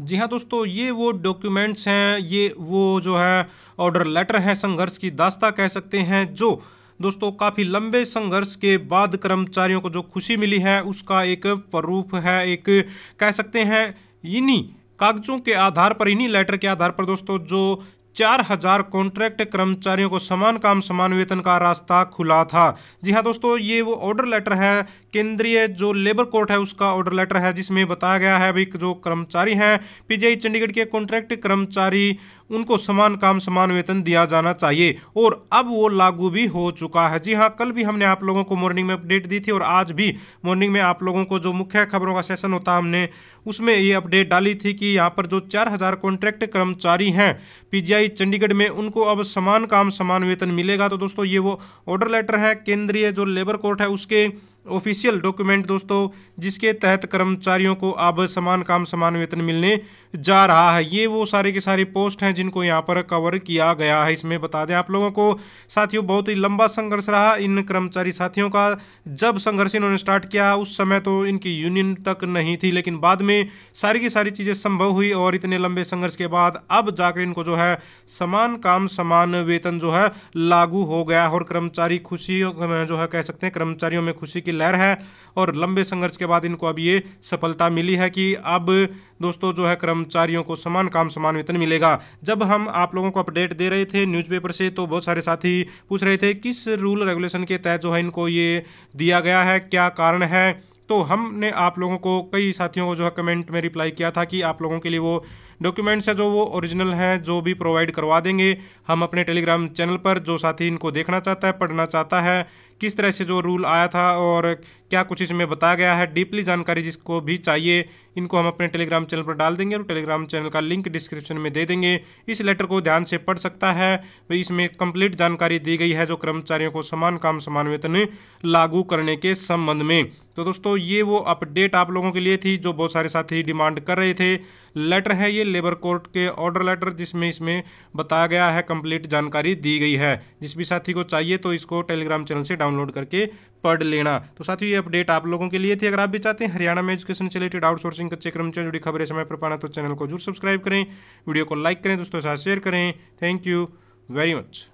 जी हाँ दोस्तों ये वो डॉक्यूमेंट्स हैं ये वो जो है ऑर्डर लेटर हैं संघर्ष की दास्ता कह सकते हैं जो दोस्तों काफ़ी लंबे संघर्ष के बाद कर्मचारियों को जो खुशी मिली है उसका एक प्रूफ है एक कह सकते हैं इन्हीं कागजों के आधार पर इन्हीं लेटर के आधार पर दोस्तों जो चार हजार कॉन्ट्रैक्ट कर्मचारियों को समान काम समान वेतन का रास्ता खुला था जी हाँ दोस्तों ये वो ऑर्डर लेटर है केंद्रीय जो लेबर कोर्ट है उसका ऑर्डर लेटर है जिसमें बताया गया है अभी जो कर्मचारी हैं पीजीआई चंडीगढ़ के कॉन्ट्रैक्ट कर्मचारी उनको समान काम समान वेतन दिया जाना चाहिए और अब वो लागू भी हो चुका है जी हाँ कल भी हमने आप लोगों को मॉर्निंग में अपडेट दी थी और आज भी मॉर्निंग में आप लोगों को जो मुख्य खबरों का सेशन होता हमने उसमें ये अपडेट डाली थी कि यहाँ पर जो चार हजार कॉन्ट्रैक्ट कर्मचारी हैं पी आई चंडीगढ़ में उनको अब समान काम समान वेतन मिलेगा तो दोस्तों ये वो ऑर्डर लेटर है केंद्रीय जो लेबर कोर्ट है उसके ऑफिशियल डॉक्यूमेंट दोस्तों जिसके तहत कर्मचारियों को अब समान काम समान वेतन मिलने जा रहा है ये वो सारे के सारे पोस्ट हैं जिनको यहाँ पर कवर किया गया है इसमें बता दें आप लोगों को साथियों बहुत ही लंबा संघर्ष रहा इन कर्मचारी साथियों का जब संघर्ष इन्होंने स्टार्ट किया उस समय तो इनकी यूनियन तक नहीं थी लेकिन बाद में सारी की सारी चीज़ें संभव हुई और इतने लंबे संघर्ष के बाद अब जाकर इनको जो है समान काम समान वेतन जो है लागू हो गया और कर्मचारी खुशी जो है कह सकते हैं कर्मचारियों में खुशी की लहर है और लंबे संघर्ष के बाद इनको अब ये सफलता मिली है कि अब दोस्तों जो है कर्मचारियों को समान काम समान वेतन मिलेगा जब हम आप लोगों को अपडेट दे रहे थे न्यूज़पेपर से तो बहुत सारे साथी पूछ रहे थे किस रूल रेगुलेशन के तहत जो है इनको ये दिया गया है क्या कारण है तो हमने आप लोगों को कई साथियों को जो है कमेंट में रिप्लाई किया था कि आप लोगों के लिए वो डॉक्यूमेंट्स हैं जो वो ओरिजिनल हैं जो भी प्रोवाइड करवा देंगे हम अपने टेलीग्राम चैनल पर जो साथी इनको देखना चाहता है पढ़ना चाहता है किस तरह से जो रूल आया था और क्या कुछ इसमें बताया गया है डीपली जानकारी जिसको भी चाहिए इनको हम अपने टेलीग्राम चैनल पर डाल देंगे और टेलीग्राम चैनल का लिंक डिस्क्रिप्शन में दे देंगे इस लेटर को ध्यान से पढ़ सकता है तो इसमें कंप्लीट जानकारी दी गई है जो कर्मचारियों को समान काम समान वेतन लागू करने के संबंध में तो दोस्तों ये वो अपडेट आप लोगों के लिए थी जो बहुत सारे साथी डिमांड कर रहे थे लेटर है ये लेबर कोर्ट के ऑर्डर लेटर जिसमें इसमें बताया गया है कंप्लीट जानकारी दी गई है जिस भी साथी को चाहिए तो इसको टेलीग्राम चैनल से डाउनलोड करके पढ़ लेना तो साथियों ये अपडेट आप लोगों के लिए थी अगर आप भी चाहते हैं हरियाणा में एजुकेशन से रिलेटेड आउटसोर्सिंग कच्चे कर्मचारी जुड़ी खबरें समय पर पाना तो चैनल को जरूर सब्सक्राइब करें वीडियो को लाइक करें दोस्तों के साथ शेयर करें थैंक यू वेरी मच